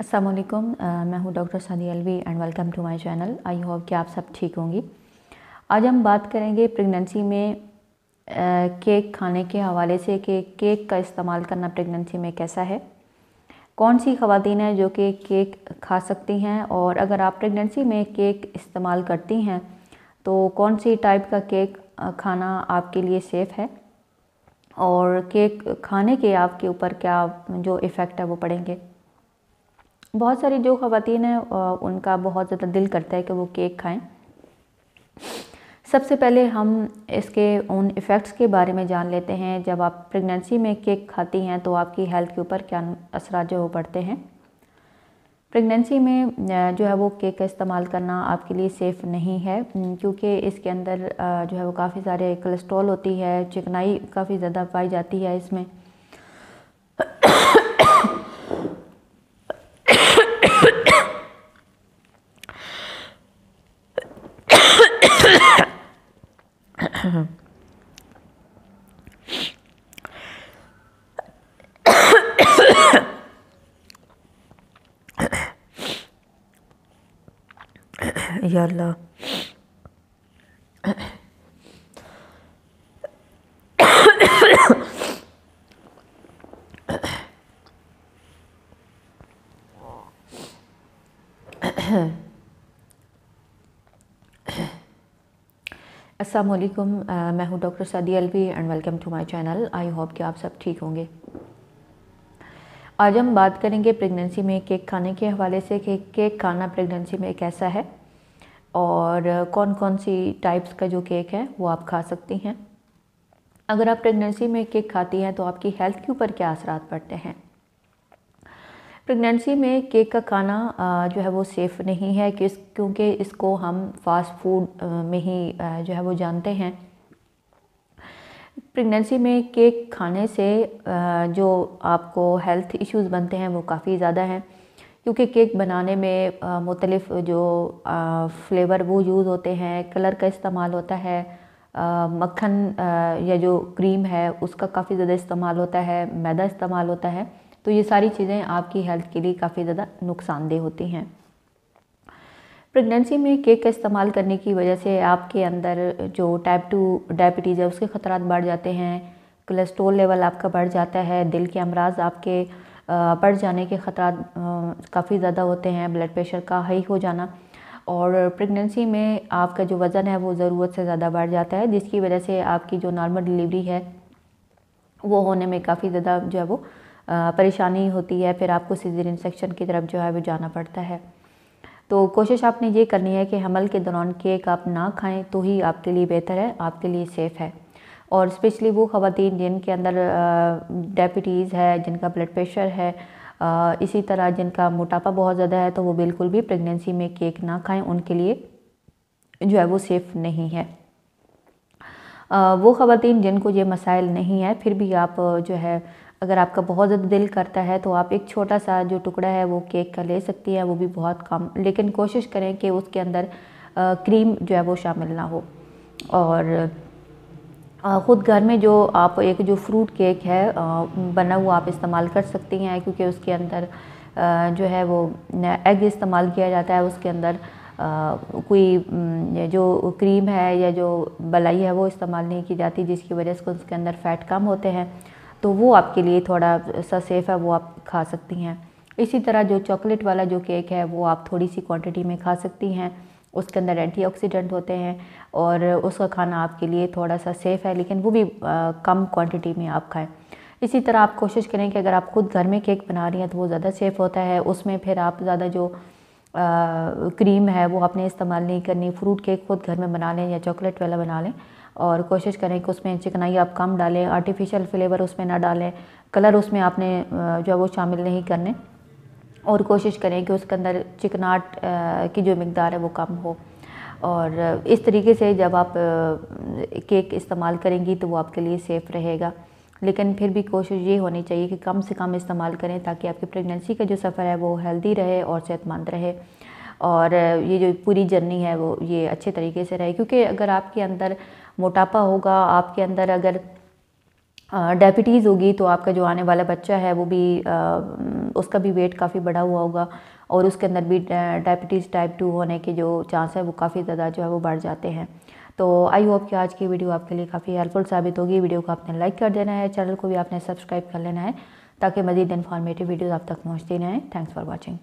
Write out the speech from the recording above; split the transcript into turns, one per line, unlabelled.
असलकुम uh, मैं हूं doctor Sunny Alvi and welcome to my channel I hope कि आप सब ठीक होंगी आज हम बात करेंगे प्रेगनेंसी में आ, uh, केक खाने के हवाले से कि केक का इस्तेमाल करना प्रेगनेंसी में कैसा है कौन सी खवतिन हैं जो कि केक खा सकती हैं और अगर आप प्रेगनेंसी में केक इस्तेमाल करती हैं तो कौन सी टाइप का केक uh, खाना आपके लिए सेफ़ है और केक खाने के आपके ऊपर क्या जो इफ़ेक्ट है वो पड़ेंगे बहुत सारी जो ख़वान हैं उनका बहुत ज़्यादा दिल करता है कि वो केक खाएं सबसे पहले हम इसके उन इफ़ेक्ट्स के बारे में जान लेते हैं जब आप प्रेगनेंसी में केक खाती हैं तो आपकी हेल्थ के ऊपर क्या असरा जो पड़ते हैं प्रेगनेंसी में जो है वो केक का इस्तेमाल करना आपके लिए सेफ़ नहीं है क्योंकि इसके अंदर जो है वो काफ़ी सारे कोलेस्ट्रॉल होती है चिकनाई काफ़ी ज़्यादा पाई जाती है इसमें यल्ला असलकुम uh, मैं हूँ डॉक्टर सदी Alvi and welcome to my channel I hope कि आप सब ठीक होंगे आज हम बात करेंगे प्रेगनेंसी में केक खाने के हवाले से कि केक खाना प्रेगनेंसी में एक ऐसा है और कौन कौन सी टाइप्स का जो केक है वो आप खा सकती हैं अगर आप प्रेगनेंसी में केक खाती हैं तो आपकी हेल्थ के ऊपर क्या असरात पड़ते हैं प्रेगनेंसी में केक का खाना जो है वो सेफ़ नहीं है किस क्योंकि इसको हम फास्ट फूड में ही जो है वो जानते हैं प्रेगनेंसी में केक खाने से जो आपको हेल्थ इश्यूज़ बनते हैं वो काफ़ी ज़्यादा हैं क्योंकि केक बनाने में मुख्तलिफ़ जो फ्लेवर वो यूज़ होते हैं कलर का इस्तेमाल होता है मक्खन या जो क्रीम है उसका काफ़ी ज़्यादा इस्तेमाल होता है मैदा इस्तेमाल होता है तो ये सारी चीज़ें आपकी हेल्थ के लिए काफ़ी ज़्यादा नुकसानदेह होती हैं प्रेगनेंसी में केक का इस्तेमाल करने की वजह से आपके अंदर जो टाइप टू डायबिटीज़ है उसके ख़तरा बढ़ जाते हैं कोलेस्ट्रोल लेवल आपका बढ़ जाता है दिल के अमराज आपके बढ़ जाने के ख़तरा काफ़ी ज़्यादा होते हैं ब्लड प्रेशर का हाई हो जाना और प्रेगनेंसी में आपका जो वज़न है वो ज़रूरत से ज़्यादा बढ़ जाता है जिसकी वजह से आपकी जो नॉर्मल डिलीवरी है वो होने में काफ़ी ज़्यादा जो है वो परेशानी होती है फिर आपको सीजर इन्फेक्शन की तरफ जो है वो जाना पड़ता है तो कोशिश आपने ये करनी है कि हमल के दौरान केक आप ना खाएं तो ही आपके लिए बेहतर है आपके लिए सेफ़ है और स्पेशली वो ख़वान जिनके अंदर डायबिटीज़ है जिनका ब्लड प्रेशर है आ, इसी तरह जिनका मोटापा बहुत ज़्यादा है तो वो बिल्कुल भी प्रेगनेंसी में केक ना खाएं उनके लिए जो है वो सेफ़ नहीं है आ, वो ख़वान जिनको ये मसाइल नहीं है फिर भी आप जो है अगर आपका बहुत ज़्यादा दिल करता है तो आप एक छोटा सा जो टुकड़ा है वो केक का ले सकती हैं वो भी बहुत कम लेकिन कोशिश करें कि उसके अंदर आ, क्रीम जो है वो शामिल ना हो और ख़ुद घर में जो आप एक जो फ्रूट केक है बना हुआ आप इस्तेमाल कर सकती हैं क्योंकि उसके अंदर जो है वो एग इस्तेमाल किया जाता है उसके अंदर कोई जो क्रीम है या जो बलाई है वो इस्तेमाल नहीं की जाती जिसकी वजह से उसके अंदर फ़ैट कम होते हैं तो वो आपके लिए थोड़ा सा सेफ़ है वो आप खा सकती हैं इसी तरह जो चॉकलेट वाला जो केक है वो आप थोड़ी सी क्वांटिटी में खा सकती हैं उसके अंदर एंटीऑक्सीडेंट होते हैं और उसका खाना आपके लिए थोड़ा सा सेफ़ है लेकिन वो भी आ, कम क्वांटिटी में आप खाएं इसी तरह आप कोशिश करें कि अगर आप खुद घर में केक बना रही हैं तो वो ज़्यादा सेफ़ होता है उसमें फिर आप ज़्यादा जो आ, क्रीम है वो आपने इस्तेमाल नहीं करनी फ्रूट केक खुद घर में बना लें या चॉकलेट वाला बना लें और कोशिश करें कि उसमें चिकनाई आप कम डालें आर्टिफिशियल फ्लेवर उसमें ना डालें कलर उसमें आपने जो है वो शामिल नहीं करने और कोशिश करें कि उसके अंदर चिकनाट की जो मकदार है वो कम हो और इस तरीके से जब आप केक इस्तेमाल करेंगी तो वो आपके लिए सेफ़ रहेगा लेकिन फिर भी कोशिश ये होनी चाहिए कि कम से कम इस्तेमाल करें ताकि आपकी प्रेगनेंसी का जो सफ़र है वो हेल्दी रहे और सेहतमंद रहे और ये जो पूरी जर्नी है वो ये अच्छे तरीके से रहे क्योंकि अगर आपके अंदर मोटापा होगा आपके अंदर अगर डायबिटीज़ होगी तो आपका जो आने वाला बच्चा है वो भी उसका भी वेट काफ़ी बढ़ा हुआ होगा और उसके अंदर भी डायबिटीज़ टाइप टू होने के जो चांस है वो काफ़ी ज़्यादा जो है वो बढ़ जाते हैं तो आई होप कि आज की वीडियो आपके लिए काफ़ी हेल्पफुल साबित होगी वीडियो को आपने लाइक कर देना है चैनल को भी आपने सब्सक्राइब कर लेना है ताकि मज़ीद इन्फॉर्मेटिव वीडियोज़ आप तक पहुँचती रहें थैंक्स फॉर वॉचिंग